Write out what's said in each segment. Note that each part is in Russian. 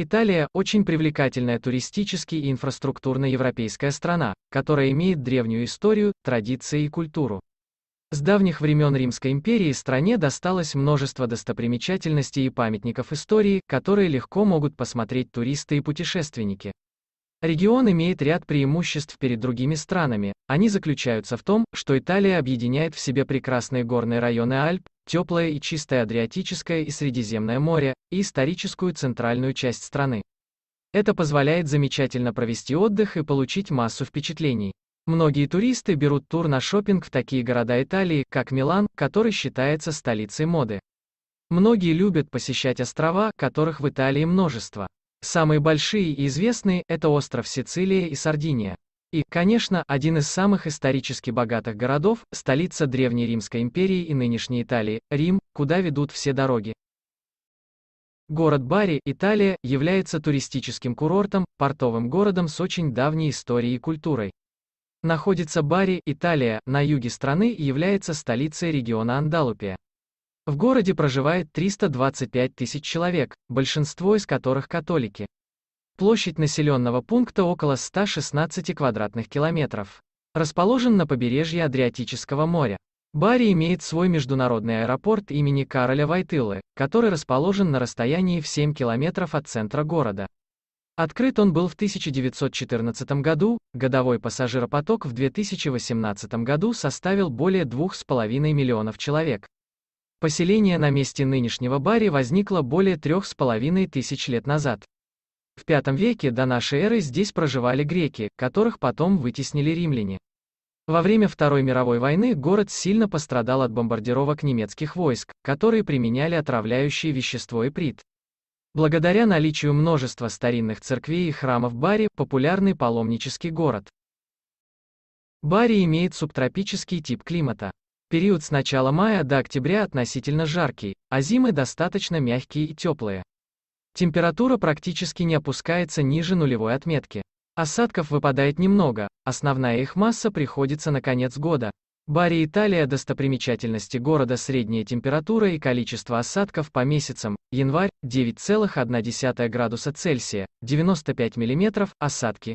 Италия – очень привлекательная туристически и инфраструктурно-европейская страна, которая имеет древнюю историю, традиции и культуру. С давних времен Римской империи стране досталось множество достопримечательностей и памятников истории, которые легко могут посмотреть туристы и путешественники. Регион имеет ряд преимуществ перед другими странами. Они заключаются в том, что Италия объединяет в себе прекрасные горные районы Альп, теплое и чистое Адриатическое и Средиземное море, и историческую центральную часть страны. Это позволяет замечательно провести отдых и получить массу впечатлений. Многие туристы берут тур на шопинг в такие города Италии, как Милан, который считается столицей моды. Многие любят посещать острова, которых в Италии множество. Самые большие и известные – это остров Сицилия и Сардиния. И, конечно, один из самых исторически богатых городов – столица Древней Римской империи и нынешней Италии – Рим, куда ведут все дороги. Город Бари, Италия, является туристическим курортом, портовым городом с очень давней историей и культурой. Находится Бари, Италия, на юге страны и является столицей региона Андалупия. В городе проживает 325 тысяч человек, большинство из которых католики. Площадь населенного пункта около 116 квадратных километров. Расположен на побережье Адриатического моря. Бари имеет свой международный аэропорт имени Кароля Вайтылы, который расположен на расстоянии в 7 километров от центра города. Открыт он был в 1914 году, годовой пассажиропоток в 2018 году составил более 2,5 миллионов человек. Поселение на месте нынешнего Бари возникло более трех с половиной тысяч лет назад. В V веке до нашей эры здесь проживали греки, которых потом вытеснили римляне. Во время Второй мировой войны город сильно пострадал от бомбардировок немецких войск, которые применяли отравляющее вещество иприт. Благодаря наличию множества старинных церквей и храмов Бари – популярный паломнический город. Бари имеет субтропический тип климата. Период с начала мая до октября относительно жаркий, а зимы достаточно мягкие и теплые. Температура практически не опускается ниже нулевой отметки. Осадков выпадает немного, основная их масса приходится на конец года. Бари Италия – достопримечательности города средняя температура и количество осадков по месяцам, январь – 9,1 градуса Цельсия, 95 мм, осадки,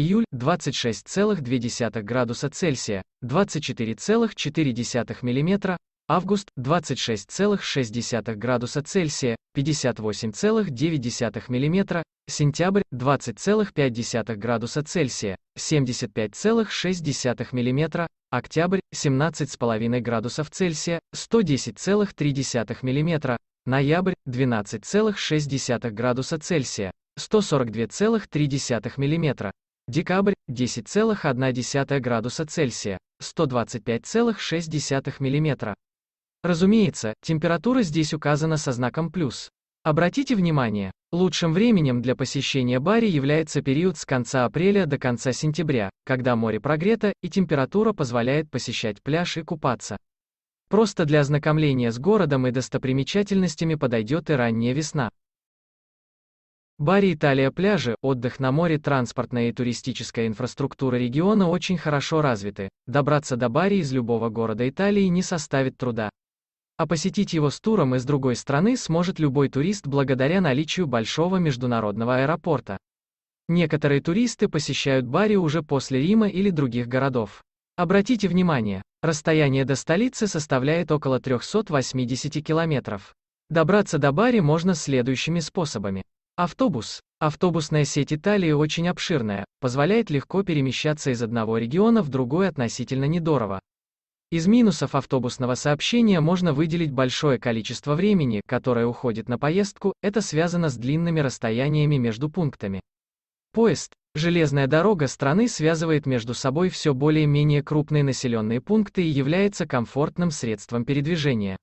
июль 26,2 градуса Цельсия, 24,4 мм, август 26,6 градуса Цельсия, 58,9 мм, сентябрь 20,5 градуса Цельсия, 75,6 мм, октябрь 17,5 градусов Цельсия, 110,3 мм, ноябрь 12,6 градуса Цельсия, 142,3 мм, Декабрь – 10,1 градуса Цельсия, 125,6 мм. Разумеется, температура здесь указана со знаком «плюс». Обратите внимание, лучшим временем для посещения Бари является период с конца апреля до конца сентября, когда море прогрето и температура позволяет посещать пляж и купаться. Просто для ознакомления с городом и достопримечательностями подойдет и ранняя весна. Бари Италия пляжи, отдых на море, транспортная и туристическая инфраструктура региона очень хорошо развиты, добраться до Бари из любого города Италии не составит труда. А посетить его с туром из другой страны сможет любой турист благодаря наличию большого международного аэропорта. Некоторые туристы посещают Бари уже после Рима или других городов. Обратите внимание, расстояние до столицы составляет около 380 километров. Добраться до Бари можно следующими способами. Автобус. Автобусная сеть Италии очень обширная, позволяет легко перемещаться из одного региона в другой относительно недорого. Из минусов автобусного сообщения можно выделить большое количество времени, которое уходит на поездку, это связано с длинными расстояниями между пунктами. Поезд, железная дорога страны связывает между собой все более-менее крупные населенные пункты и является комфортным средством передвижения.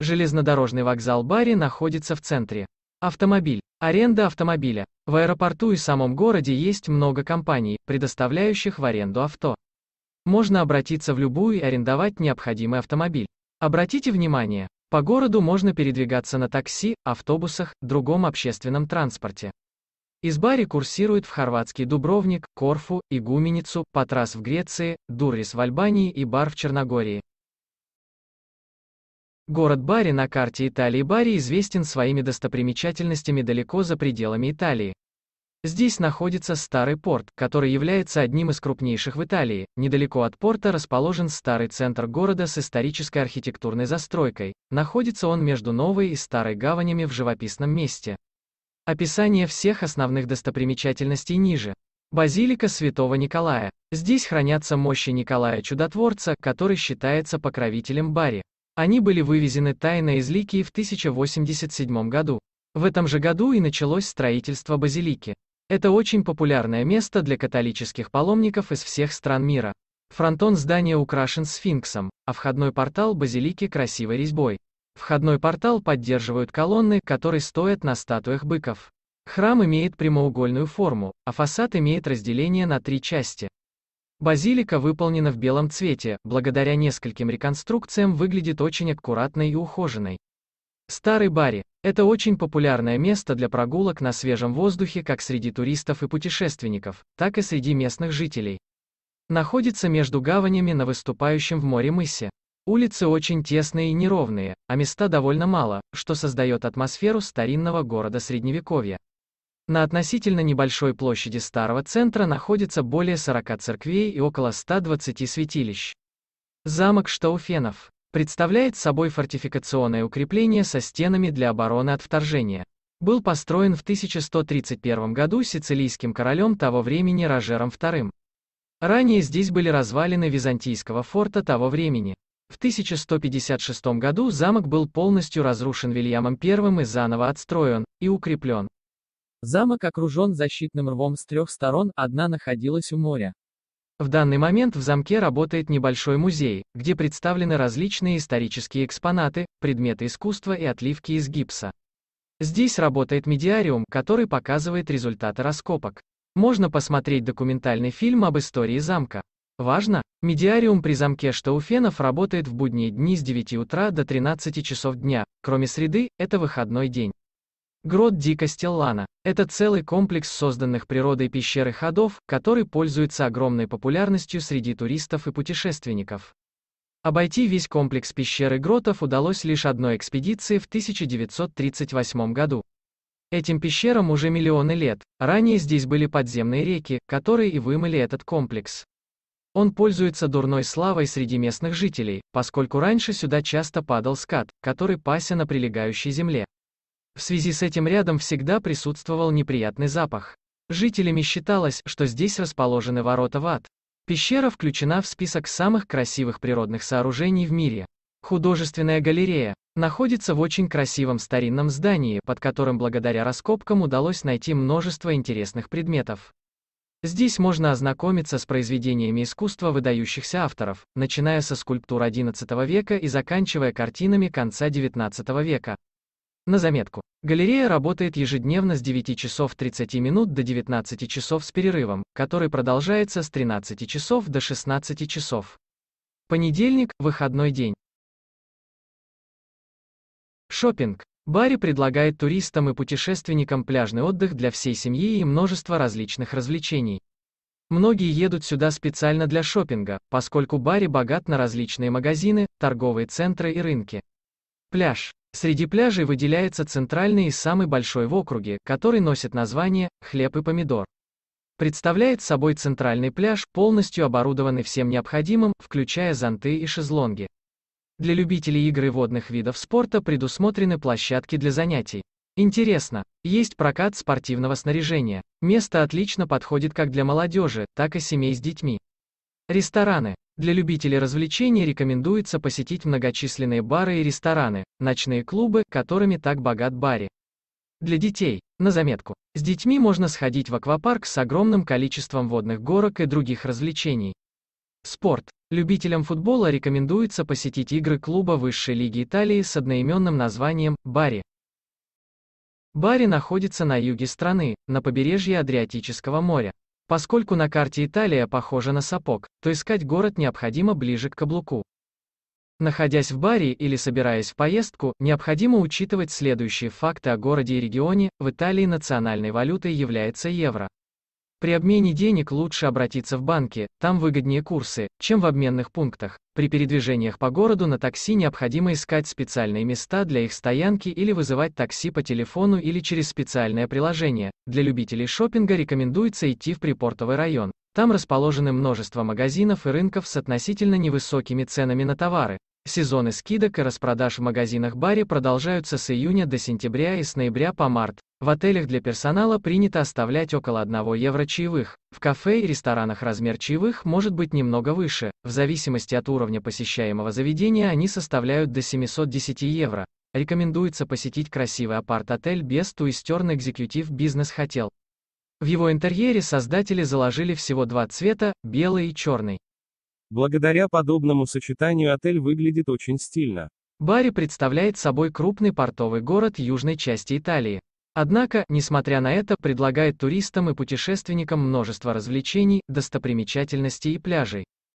Железнодорожный вокзал Бари находится в центре. Автомобиль. Аренда автомобиля. В аэропорту и самом городе есть много компаний, предоставляющих в аренду авто. Можно обратиться в любую и арендовать необходимый автомобиль. Обратите внимание, по городу можно передвигаться на такси, автобусах, другом общественном транспорте. Из Бари курсирует в хорватский Дубровник, Корфу, Игуменицу, Патрас в Греции, Дуррис в Албании и Бар в Черногории. Город Бари на карте Италии Бари известен своими достопримечательностями далеко за пределами Италии. Здесь находится старый порт, который является одним из крупнейших в Италии. Недалеко от порта расположен старый центр города с исторической архитектурной застройкой. Находится он между новой и старой гаванями в живописном месте. Описание всех основных достопримечательностей ниже. Базилика Святого Николая. Здесь хранятся мощи Николая Чудотворца, который считается покровителем Бари. Они были вывезены тайно из Ликии в 1087 году. В этом же году и началось строительство базилики. Это очень популярное место для католических паломников из всех стран мира. Фронтон здания украшен сфинксом, а входной портал базилики красивой резьбой. Входной портал поддерживают колонны, которые стоят на статуях быков. Храм имеет прямоугольную форму, а фасад имеет разделение на три части. Базилика выполнена в белом цвете, благодаря нескольким реконструкциям выглядит очень аккуратной и ухоженной. Старый Бари – это очень популярное место для прогулок на свежем воздухе как среди туристов и путешественников, так и среди местных жителей. Находится между гаванями на выступающем в море мысе. Улицы очень тесные и неровные, а места довольно мало, что создает атмосферу старинного города Средневековья. На относительно небольшой площади старого центра находится более 40 церквей и около 120 святилищ. Замок Штауфенов представляет собой фортификационное укрепление со стенами для обороны от вторжения. Был построен в 1131 году сицилийским королем того времени Рожером II. Ранее здесь были развалины византийского форта того времени. В 1156 году замок был полностью разрушен Вильямом I и заново отстроен и укреплен. Замок окружен защитным рвом с трех сторон, одна находилась у моря. В данный момент в замке работает небольшой музей, где представлены различные исторические экспонаты, предметы искусства и отливки из гипса. Здесь работает медиариум, который показывает результаты раскопок. Можно посмотреть документальный фильм об истории замка. Важно, медиариум при замке Штауфенов работает в будние дни с 9 утра до 13 часов дня, кроме среды, это выходной день. Грот Ди Кастеллана – это целый комплекс созданных природой пещер и ходов, который пользуется огромной популярностью среди туристов и путешественников. Обойти весь комплекс пещер и гротов удалось лишь одной экспедиции в 1938 году. Этим пещерам уже миллионы лет, ранее здесь были подземные реки, которые и вымыли этот комплекс. Он пользуется дурной славой среди местных жителей, поскольку раньше сюда часто падал скат, который пася на прилегающей земле. В связи с этим рядом всегда присутствовал неприятный запах. Жителями считалось, что здесь расположены ворота в ад. Пещера включена в список самых красивых природных сооружений в мире. Художественная галерея находится в очень красивом старинном здании, под которым благодаря раскопкам удалось найти множество интересных предметов. Здесь можно ознакомиться с произведениями искусства выдающихся авторов, начиная со скульптур XI века и заканчивая картинами конца XIX века. На заметку. Галерея работает ежедневно с 9 часов 30 минут до 19 часов с перерывом, который продолжается с 13 часов до 16 часов. Понедельник – выходной день. Шопинг. Бари предлагает туристам и путешественникам пляжный отдых для всей семьи и множество различных развлечений. Многие едут сюда специально для шопинга, поскольку Бари богат на различные магазины, торговые центры и рынки. Пляж. Среди пляжей выделяется центральный и самый большой в округе, который носит название «Хлеб и помидор». Представляет собой центральный пляж, полностью оборудованный всем необходимым, включая зонты и шезлонги. Для любителей игры и водных видов спорта предусмотрены площадки для занятий. Интересно, есть прокат спортивного снаряжения. Место отлично подходит как для молодежи, так и семей с детьми. Рестораны. Для любителей развлечений рекомендуется посетить многочисленные бары и рестораны, ночные клубы, которыми так богат Бари. Для детей, на заметку, с детьми можно сходить в аквапарк с огромным количеством водных горок и других развлечений. Спорт. Любителям футбола рекомендуется посетить игры клуба высшей лиги Италии с одноименным названием «Бари». Бари находится на юге страны, на побережье Адриатического моря. Поскольку на карте Италия похожа на сапог, то искать город необходимо ближе к каблуку. Находясь в баре или собираясь в поездку, необходимо учитывать следующие факты о городе и регионе. В Италии национальной валютой является евро. При обмене денег лучше обратиться в банки, там выгоднее курсы, чем в обменных пунктах. При передвижениях по городу на такси необходимо искать специальные места для их стоянки или вызывать такси по телефону или через специальное приложение. Для любителей шопинга рекомендуется идти в припортовый район. Там расположены множество магазинов и рынков с относительно невысокими ценами на товары. Сезоны скидок и распродаж в магазинах Баре продолжаются с июня до сентября и с ноября по март. В отелях для персонала принято оставлять около 1 евро чаевых. В кафе и ресторанах размер чаевых может быть немного выше. В зависимости от уровня посещаемого заведения они составляют до 710 евро. Рекомендуется посетить красивый апарт-отель без ту туистерн экзекьютив бизнес хотел. В его интерьере создатели заложили всего два цвета, белый и черный. Благодаря подобному сочетанию отель выглядит очень стильно. Бари представляет собой крупный портовый город южной части Италии. Однако, несмотря на это, предлагает туристам и путешественникам множество развлечений, достопримечательностей и пляжей.